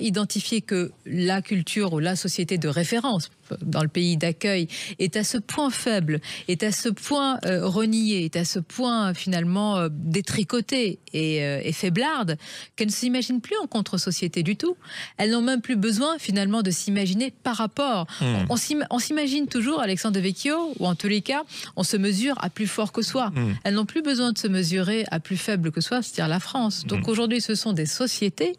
identifié que la culture ou la société de référence dans le pays d'accueil, est à ce point faible, est à ce point euh, renié, est à ce point euh, finalement euh, détricoté et, faiblarde qu'elle ne s'imagine plus en contre-société du tout. Elles n'ont même plus besoin finalement de s'imaginer par rapport. Hmm. On, s'imagine toujours, Alexandre de Vecchio, ou en tous les cas, on se mesure à plus fort que soi. Hmm. Elles n'ont plus besoin de se mesurer à plus faible que soi, c'est-à-dire la France. Hmm. Donc aujourd'hui, ce sont des sociétés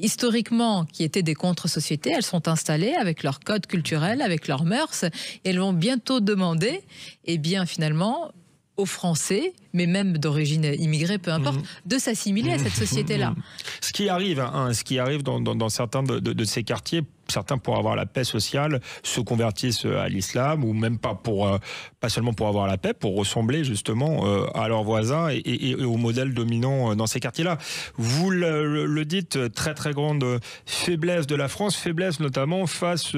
historiquement, qui étaient des contre-sociétés, elles sont installées avec leur code culturel, avec leurs mœurs, et elles vont bientôt demander, et eh bien finalement, aux Français, mais même d'origine immigrée, peu importe, mmh. de s'assimiler à cette mmh. société-là. Mmh. Ce qui arrive, hein, ce qui arrive dans, certains de ces quartiers certains pour avoir la paix sociale se convertissent euh, à l'islam ou même pas pour euh, pas seulement pour avoir la paix, pour ressembler justement euh, à leurs voisins et, au modèle dominant dans ces quartiers-là. Vous le, dites, très très grande faiblesse de la France, faiblesse notamment face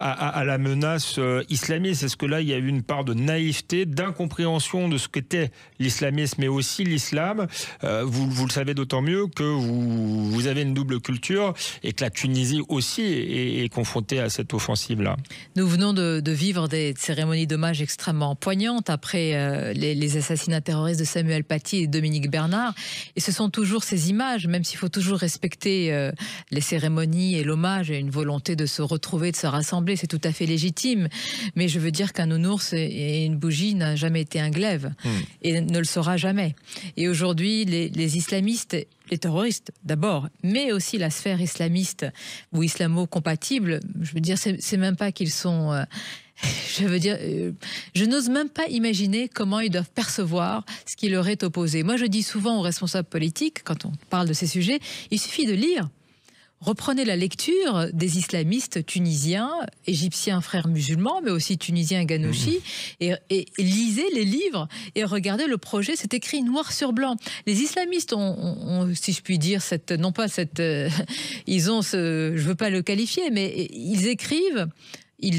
à, la menace islamiste. Est-ce que là il y a eu une part de naïveté, d'incompréhension de ce qu'était l'islamisme mais aussi l'islam vous, vous, le savez d'autant mieux que vous, vous avez une double culture et que la Tunisie aussi est, est, confronté à cette offensive-là. Nous venons de, vivre des cérémonies d'hommage extrêmement poignantes après euh, les, assassinats terroristes de Samuel Paty et Dominique Bernard. Et ce sont toujours ces images, même s'il faut toujours respecter euh, les cérémonies et l'hommage et une volonté de se retrouver, de se rassembler, c'est tout à fait légitime. Mais je veux dire qu'un nounours et une bougie n'a jamais été un glaive hmm. et ne le sera jamais. Et aujourd'hui, les islamistes les terroristes d'abord, mais aussi la sphère islamiste ou islamo-compatible. Je veux dire, c'est même pas qu'ils sont. Euh, (laughs) je veux dire, euh, je n'ose même pas imaginer comment ils doivent percevoir ce qui leur est opposé. Moi, je dis souvent aux responsables politiques, quand on parle de ces sujets, il suffit de lire reprenez la lecture des islamistes tunisiens, égyptiens frères musulmans, mais aussi tunisiens ganouchi, mmh. et, lisez les livres et regardez le projet. C'est écrit noir sur blanc. Les islamistes ont, si je puis dire, cette, non pas cette, euh, ils ont ce, je veux pas le qualifier, mais ils écrivent.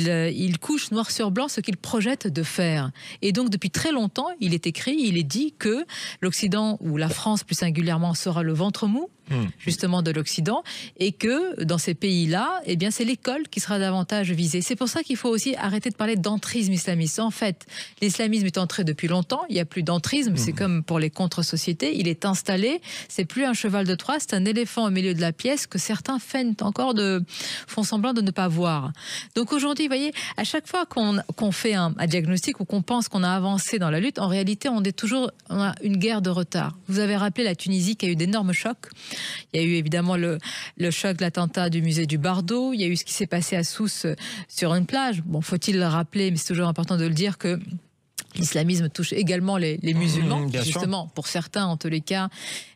Euh, ils couchent noir sur blanc ce qu'ils projettent de faire. Et donc, depuis très longtemps, il est écrit, il est dit que l'Occident, ou la France plus singulièrement, sera le ventre mou Hmm. justement de l'Occident, et que dans ces pays-là, eh bien c'est l'école qui sera davantage visée. C'est pour ça qu'il faut aussi arrêter de parler d'entrisme islamiste. En fait, l'islamisme est entré depuis longtemps. Il n'y a plus d'entrisme. C'est hmm. comme pour les contre-sociétés. Il est installé. C'est plus un cheval de Troie, c'est un éléphant au milieu de la pièce que certains feignent encore de font semblant de ne pas voir. Donc aujourd'hui, vous voyez, à chaque fois qu'on fait un, un, diagnostic ou qu'on pense qu'on a avancé dans la lutte, en réalité, on est toujours on a une guerre de retard. Vous avez rappelé la Tunisie qui a eu d'énormes chocs. Il y a eu évidemment le, choc de l'attentat du musée du Bardo. Il y a eu ce qui s'est passé à Sousse euh, sur une plage. Bon, faut-il le rappeler, mais c'est toujours important de le dire que L'islamisme touche également les, mmh, musulmans, justement, pour certains en tous les cas,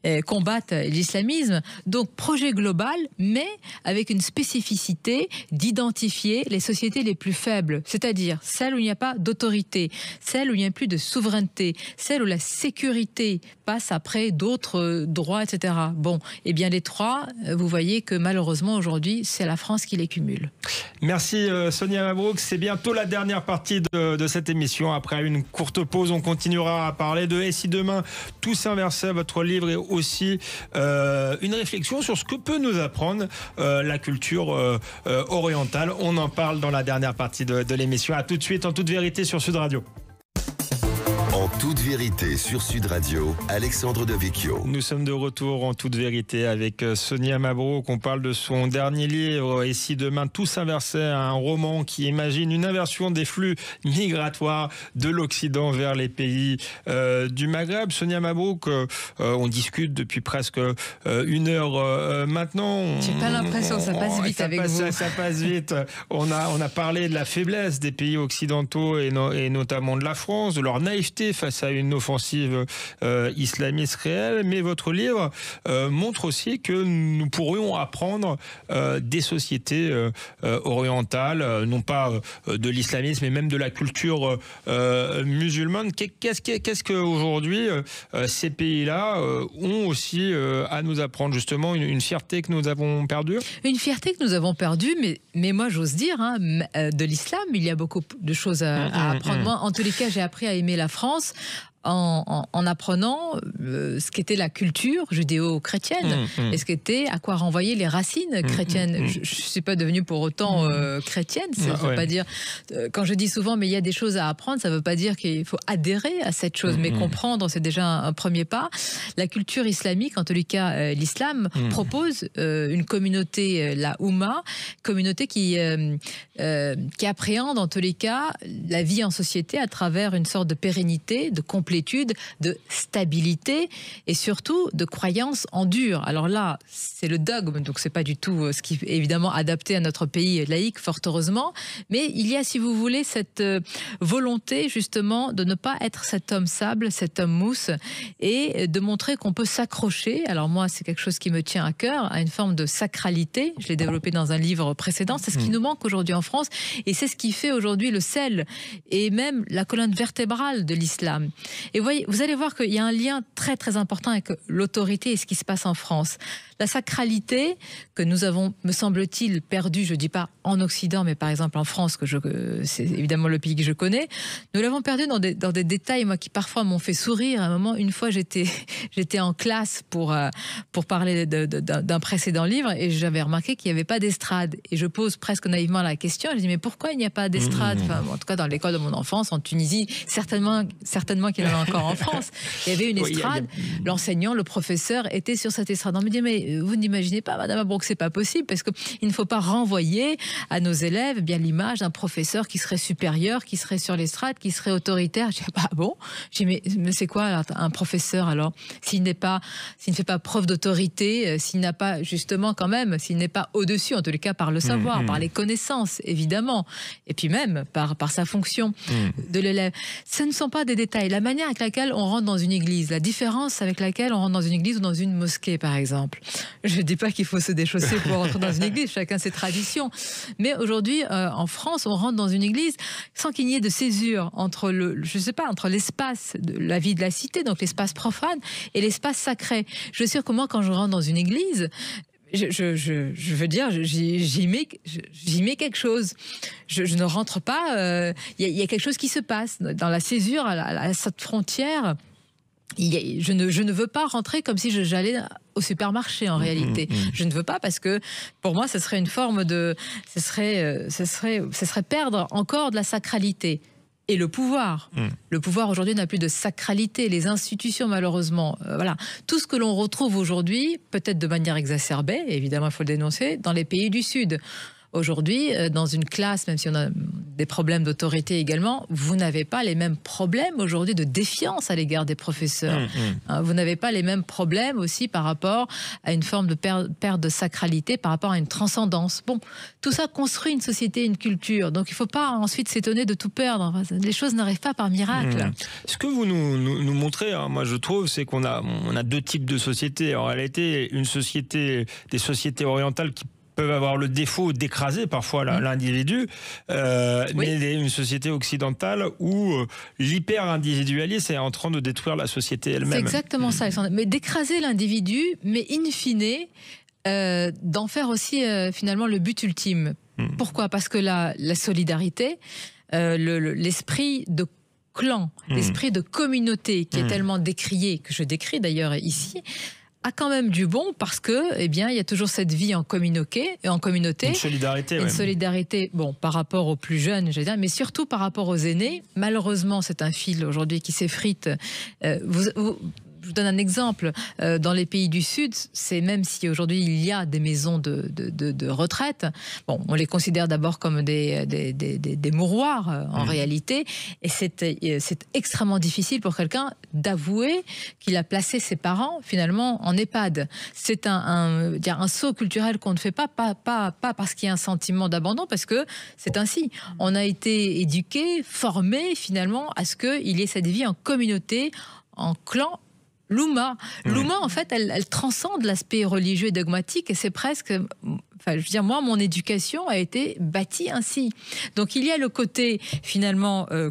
euh, combattent l'islamisme. Donc projet global, mais avec une spécificité d'identifier les sociétés les plus faibles, c'est-à-dire celles où il n'y a pas d'autorité, celles où il n'y a plus de souveraineté, celles où la sécurité passe après d'autres euh, droits, etc. Bon, et eh bien les trois, euh, vous voyez que malheureusement aujourd'hui, c'est la France qui les cumule. Merci Sonia Mabrouk, c'est bientôt la dernière partie de, de cette émission après une courte pause, on continuera à parler de SI demain, tous inversés votre livre et aussi euh, une réflexion sur ce que peut nous apprendre euh, la culture euh, orientale. On en parle dans la dernière partie de, l'émission. À tout de suite en toute vérité sur Sud Radio. En toute vérité sur Sud Radio, Alexandre De Devecchio. Nous sommes de retour en toute vérité avec euh, Sonia Mabrouk. On parle de son dernier livre, Et si demain tout s'inversait, un roman qui imagine une inversion des flux migratoires de l'Occident vers les pays euh, du Maghreb. Sonia Mabrouk, euh, on discute depuis presque une heure maintenant. J'ai pas l'impression, que ça passe vite avec vous. Ça, passe vite. On a, on a parlé de la faiblesse des pays occidentaux et, et notamment de la France, de leur naïveté face à une offensive euh, islamiste réelle, mais votre livre euh, montre aussi que nous pourrions apprendre euh, des sociétés orientales, non pas de l'islamisme, mais même de la culture musulmane. Qu'est-ce ce qu'aujourd'hui ces pays-là ont aussi à nous apprendre justement une, fierté que nous avons perdue Une fierté que nous avons perdue, mais, mais moi j'ose dire, hein, de l'islam, il y a beaucoup de choses à, hum, hum, apprendre. Hum. en tous les cas, j'ai appris à aimer la France France en, apprenant euh, ce qu'était la culture judéo-chrétienne mm, mm. et ce qu'était à quoi renvoyer les racines mm, chrétiennes. je ne suis pas devenue pour autant euh, chrétienne. Ça veut pas dire. Euh, quand je dis souvent, mais il y a des choses à apprendre, ça ne veut pas dire qu'il faut adhérer à cette chose, mais comprendre, c'est déjà un, premier pas. La culture islamique, en tous les cas, l'islam propose une communauté, la ouma communauté qui, qui appréhende, en tous les cas, la vie en société à travers une sorte de pérennité, de complétude de stabilité et surtout de croyance en dur. Alors là, c'est le dogme, donc c'est pas du tout euh, ce qui est évidemment adapté à notre pays laïque, fort heureusement. Mais il y a, si vous voulez, cette euh, volonté justement de ne pas être cet homme sable, cet homme mousse et de montrer qu'on peut s'accrocher. Alors moi, c'est quelque chose qui me tient à cœur, à une forme de sacralité. Je l'ai développé dans un livre précédent. C'est ce qui hmm. nous manque aujourd'hui en France et c'est ce qui fait aujourd'hui le sel et même la colonne vertébrale de l'islam. Et vous, voyez, vous allez voir qu'il y a un lien très très important avec l'autorité et ce qui se passe en France. La sacralité que nous avons, me semble-t-il, perdue, je ne dis pas en Occident, mais par exemple en France, que c'est évidemment le pays que je connais, nous l'avons perdue dans des, détails, moi, qui parfois m'ont fait sourire. À un moment, une fois, j'étais, (laughs) en classe pour, euh, pour parler d'un précédent livre et j'avais remarqué qu'il n'y avait pas d'estrade. Et je pose presque naïvement la question, je dis, mais pourquoi il n'y a pas d'estrade mmh. En tout cas, dans l'école de mon enfance, en Tunisie, certainement, certainement qu'il y euh, encore en France. Il y avait une estrade, l'enseignant, le professeur était sur cette estrade. On me dit, mais euh, vous n'imaginez pas, Madame que ce c'est pas possible, parce qu'il ne faut pas renvoyer à nos élèves eh bien l'image d'un professeur qui serait supérieur, qui serait sur l'estrade, qui serait autoritaire. Je dis, ah, bah bon Je mais, c'est quoi un professeur alors S'il n'est pas, s'il ne fait pas preuve d'autorité, euh, s'il n'a pas, justement, quand même, s'il n'est pas au-dessus, en tous les cas, par le mm, savoir, mm. par les connaissances, évidemment, et puis même par, par sa fonction mm. de l'élève. Ce ne sont pas des détails. La manière avec laquelle on rentre dans une église, la différence avec laquelle on rentre dans une église ou dans une mosquée, par exemple. Je ne dis pas qu'il faut se déchausser pour rentrer dans une (laughs) église, chacun ses traditions. Mais aujourd'hui, euh, en France, on rentre dans une église sans qu'il n'y ait de césure entre le, je sais pas, entre l'espace de la vie de la cité, donc l'espace profane, et l'espace sacré. Je suis sûre que moi, quand je rentre dans une église, je, veux dire, j'y mets, quelque chose. Je, ne rentre pas. Il euh, y, a quelque chose qui se passe dans la césure, à, cette frontière. je, ne, veux pas rentrer comme si j'allais au supermarché en mmh, réalité. Mmh, mmh. Je ne veux pas parce que pour moi, ce serait une forme de, ce serait euh, perdre encore de la sacralité et le pouvoir. Hmm. Le pouvoir aujourd'hui n'a plus de sacralité, les institutions malheureusement. Euh, voilà, tout ce que l'on retrouve aujourd'hui, peut-être de manière exacerbée, évidemment il faut le dénoncer, dans les pays du Sud. Aujourd'hui, euh, dans une classe, même si on a des problèmes d'autorité également, vous n'avez pas les mêmes problèmes aujourd'hui de défiance à l'égard des professeurs. Hum, hum. Hein, vous n'avez pas les mêmes problèmes aussi par rapport à une forme de perte de sacralité, par rapport à une transcendance. Bon, tout ça construit une société, une culture. Donc il ne faut pas ensuite s'étonner de tout perdre. Les choses n'arrivent pas par miracle. Hum. Ce que vous nous, montrez, hein, moi je trouve, c'est qu'on a, on a deux types de sociétés. En réalité, une société, des sociétés orientales qui peuvent avoir le défaut d'écraser parfois mmh. l'individu, euh, mais une société occidentale où euh, l'hyper-individualisme est en train de détruire la société elle-même. C'est exactement ça, Mais d'écraser l'individu, mais in fine, euh, d'en faire aussi finalement le but ultime. Mmh. Pourquoi Parce que la, la solidarité, l'esprit le, de clan, mmh. l'esprit de communauté qui est tellement décrié, que je décris d'ailleurs ici, a quand même du bon parce que, eh bien, il y a toujours cette vie en communauté, euh, en communauté, une solidarité, une solidarité. Bon, par rapport aux plus jeunes, je mais surtout par rapport aux aînés. Malheureusement, c'est un fil aujourd'hui qui s'effrite. Euh, vous, je vous donne un exemple. Euh, dans les pays du Sud, c'est même si aujourd'hui il y a des maisons de, retraite, bon, on les considère d'abord comme des, des, des, des mouroirs euh, en mmh. réalité. Et euh, c'est extrêmement difficile pour quelqu'un d'avouer qu'il a placé ses parents finalement en EHPAD. C'est un, un, un, saut culturel qu'on ne fait pas, pas, pas, parce qu'il y a un sentiment d'abandon, parce que c'est ainsi. On a été éduqué, formé finalement à ce qu'il y ait cette vie en communauté, en clan L'ouma, en fait, elle, transcende l'aspect religieux et dogmatique et c'est presque. Enfin, je veux dire, moi, mon éducation a été bâtie ainsi. Donc, il y a le côté, finalement, euh,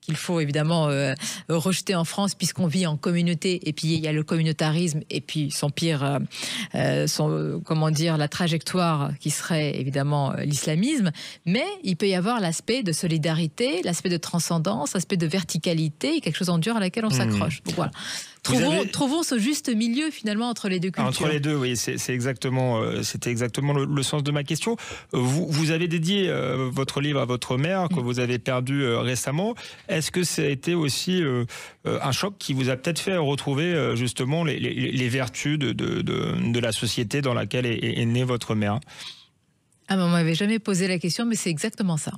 qu'il faut évidemment euh, rejeter en France puisqu'on vit en communauté et puis il y a le communautarisme et puis son pire euh, comment dire la trajectoire qui serait évidemment l'islamisme mais il peut y avoir l'aspect de solidarité l'aspect de transcendance l'aspect de verticalité quelque chose en dur à laquelle on mmh. s'accroche voilà Trouvons, ce juste milieu finalement entre les deux ah, cultures. Entre les deux, oui, c'est exactement, euh, c'était exactement le, sens de ma question. Vous, avez dédié euh, votre livre à votre mère que mm. vous avez perdue euh, récemment. Est-ce que ça a été aussi un choc qui vous a peut-être fait retrouver justement les, vertus de, la société dans laquelle est, née votre mère ah ne ben, On m'avait jamais posé la question, mais c'est exactement ça.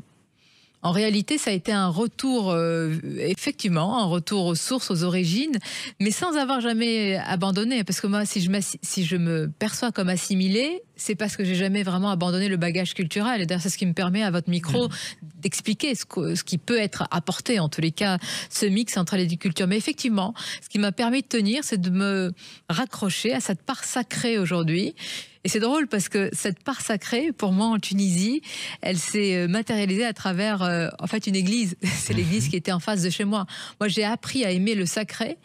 En réalité, ça a été un retour, euh, effectivement, un retour aux sources, aux origines, mais sans avoir jamais abandonné. Parce que moi, si je, si je me perçois comme assimilée, c'est parce que j'ai jamais vraiment abandonné le bagage culturel. Et c'est ce qui me permet à votre micro mm. d'expliquer ce, qui peut être apporté, en tous les cas, ce mix entre les deux cultures. Mais effectivement, ce qui m'a permis de tenir, c'est de me raccrocher à cette part sacrée aujourd'hui. Et c'est drôle parce que cette part sacrée, pour moi, en Tunisie, elle s'est euh, matérialisée à travers, euh, en fait, une église. (laughs) c'est l'église mhm. qui était en face de chez moi. Moi, j'ai appris à aimer le sacré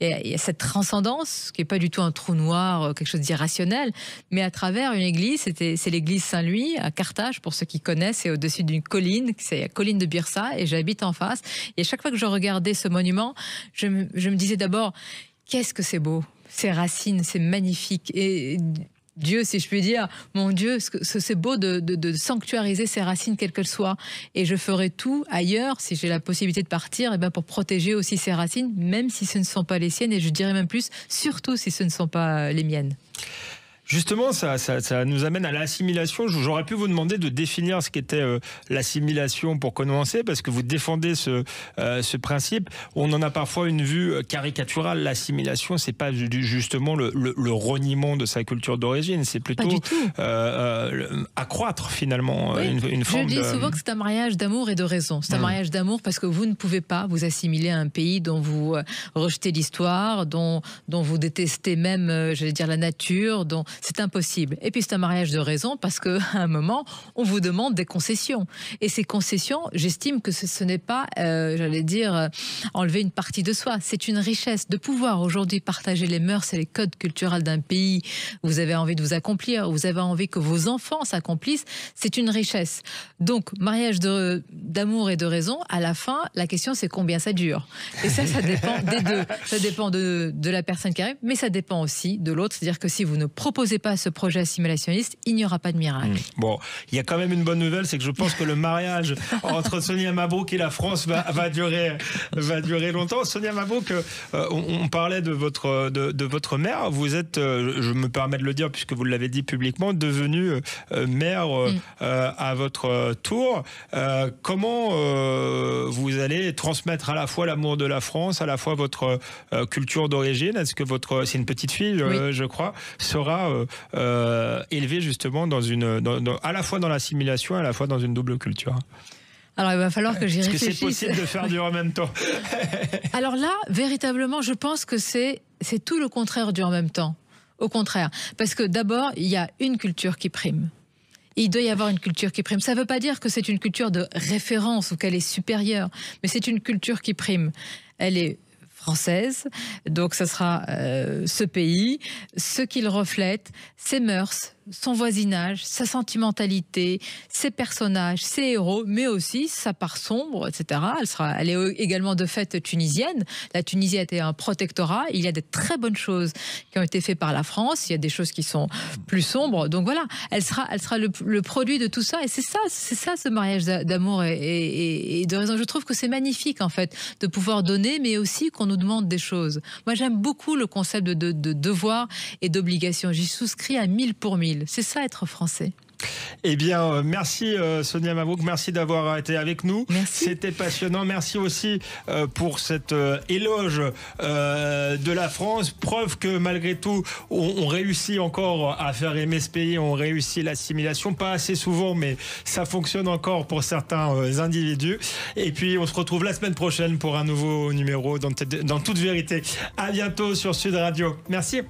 il y, a cette transcendance qui n'est pas du tout un trou noir, euh, quelque chose d'irrationnel, mais à travers une église, c'est l'église Saint-Louis à Carthage, pour ceux qui connaissent, c'est au-dessus d'une colline, c'est la colline de Birsa, et j'habite en face. Et à chaque fois que je regardais ce monument, je me, disais d'abord, qu'est-ce que c'est beau, ces racines, c'est magnifique. Et Dieu, si je puis dire, mon Dieu, c'est beau de, sanctuariser ses racines, quelles qu'elles soient. Et je ferai tout ailleurs, si j'ai la possibilité de partir, et eh ben, pour protéger aussi ses racines, même si ce ne sont pas les siennes, et je dirais même plus, surtout si ce ne sont pas les miennes. Justement, ça, nous amène à l'assimilation. J'aurais pu vous demander de définir ce qu'était euh, l'assimilation pour commencer, parce que vous défendez ce, euh, principe. On en a parfois une vue euh, caricaturale. L'assimilation, c'est pas justement le, le, reniement de sa culture d'origine, c'est plutôt accroître finalement une, forme. Je dis souvent que c'est un mariage d'amour et de raison. C'est un hmm. mariage d'amour parce que vous ne pouvez pas vous assimiler à un pays dont vous rejetez l'histoire, dont, dont vous détestez même, j'allais dire, la nature, dont c'est impossible. Et puis c'est un mariage de raison parce qu'à (laughs) un moment, on vous demande des concessions. Et ces concessions, j'estime que ce, n'est pas, euh, j'allais dire, euh, enlever une partie de soi. C'est une richesse de pouvoir aujourd'hui partager les mœurs et les codes culturels d'un pays. Vous avez envie de vous accomplir, vous avez envie que vos enfants s'accomplissent. C'est une richesse. Donc, mariage d'amour et de raison, à la fin, la question c'est combien ça dure. Et ça, ça dépend des deux. Ça dépend de, de la personne qui arrive, mais ça dépend aussi de l'autre. C'est-à-dire que si vous ne proposez pas ce projet simulationniste, il n'y aura pas de miracle. Hmm. Bon, il y a quand même une bonne nouvelle, c'est que je pense que le mariage (laughs) entre Sonia Mabrouk et la France va, durer, va durer longtemps. Sonia Mabrouk, euh, on, parlait de votre, de, votre mère. Vous êtes, euh, je me permets de le dire puisque vous l'avez dit publiquement, devenue euh, mère hmm. à votre tour. comment vous allez transmettre à la fois l'amour de la France, à la fois votre culture d'origine Est-ce que votre, c'est une petite fille, je crois, sera euh, euh, élevé justement dans une, à la fois dans l'assimilation, à la fois dans une double culture. Alors il va falloir que j'y réfléchisse. Est-ce que c'est possible de faire du en même temps (laughs) Alors là, véritablement, je pense que c'est c'est tout le contraire du en même temps. Au contraire, parce que d'abord, il y a une culture qui prime. Il doit y avoir une culture qui prime. Ça ne veut pas dire que c'est une culture de référence ou qu'elle est supérieure, mais c'est une culture qui prime. Elle est française. Donc, ce sera euh, ce pays, ce qu'il reflète, ses mœurs, son voisinage, sa sentimentalité, ses personnages, ses héros, mais aussi sa part sombre, etc. Elle, sera, elle est également de fait tunisienne. La Tunisie a été un protectorat. Il y a des très bonnes choses qui ont été faites par la France. Il y a des choses qui sont plus sombres. Donc voilà, elle sera, elle sera le, produit de tout ça. Et c'est ça, c'est ça ce mariage d'amour et, de raison. Je trouve que c'est magnifique en fait de pouvoir donner, mais aussi qu'on nous demande des choses. Moi, j'aime beaucoup le concept de, de devoir et d'obligation. J'y souscris à 1000 pour mille c'est ça être français. Eh bien, euh, merci euh, Sonia Mavouk, merci d'avoir été avec nous. C'était passionnant. Merci aussi euh, pour cet éloge de la France. Preuve que malgré tout, on, réussit encore à faire aimer ce pays, on réussit l'assimilation. Pas assez souvent, mais ça fonctionne encore pour certains individus. Et puis, on se retrouve la semaine prochaine pour un nouveau numéro dans, dans toute vérité. À bientôt sur Sud Radio. Merci.